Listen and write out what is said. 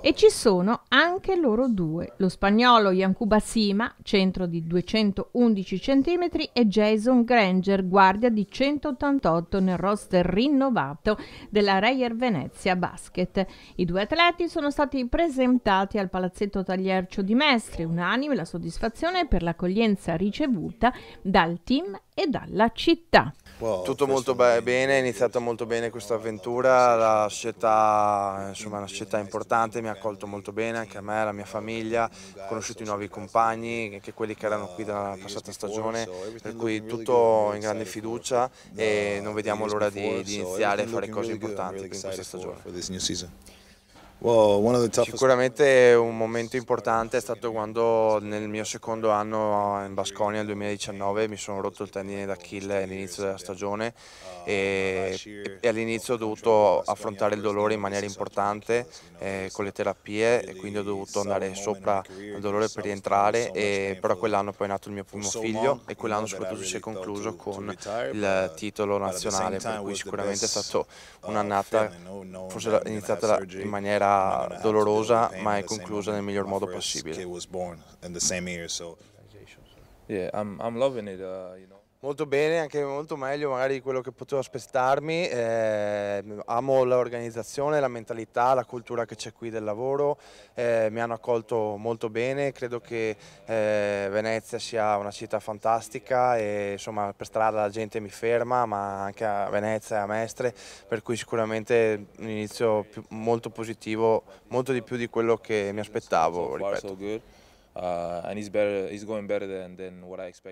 E ci sono anche loro due, lo spagnolo Yankuba Sima, centro di 211 cm, e Jason Granger, guardia di 188 nel roster rinnovato della Reyer Venezia Basket. I due atleti sono stati presentati al Palazzetto Tagliercio di Mestre, unanime la soddisfazione per l'accoglienza ricevuta dal team e dalla città. Tutto molto bene, è iniziata molto bene questa avventura, la società insomma, è una società importante, mi ha accolto molto bene anche a me, alla mia famiglia, ho conosciuto i nuovi compagni, anche quelli che erano qui dalla passata stagione, per cui tutto in grande fiducia e non vediamo l'ora di, di iniziare a fare cose importanti in questa stagione. Sicuramente un momento importante è stato quando nel mio secondo anno in Basconia nel 2019 mi sono rotto il tendine d'Achille all'inizio della stagione e, e all'inizio ho dovuto affrontare il dolore in maniera importante eh, con le terapie e quindi ho dovuto andare sopra il dolore per rientrare e, però quell'anno poi è nato il mio primo figlio e quell'anno soprattutto si è concluso con il titolo nazionale per cui sicuramente è stata uh, un'annata è iniziata in maniera dolorosa ma è conclusa nel miglior modo possibile. Yeah, I'm, I'm loving it, uh, you know. Molto bene, anche molto meglio magari di quello che potevo aspettarmi. Eh, amo l'organizzazione, la mentalità, la cultura che c'è qui del lavoro. Eh, mi hanno accolto molto bene, credo che eh, Venezia sia una città fantastica e insomma per strada la gente mi ferma, ma anche a Venezia e a Mestre, per cui sicuramente un inizio più, molto positivo, molto di più di quello che mi aspettavo, ripeto. Uh, and it's better, it's going better than, than what I expected.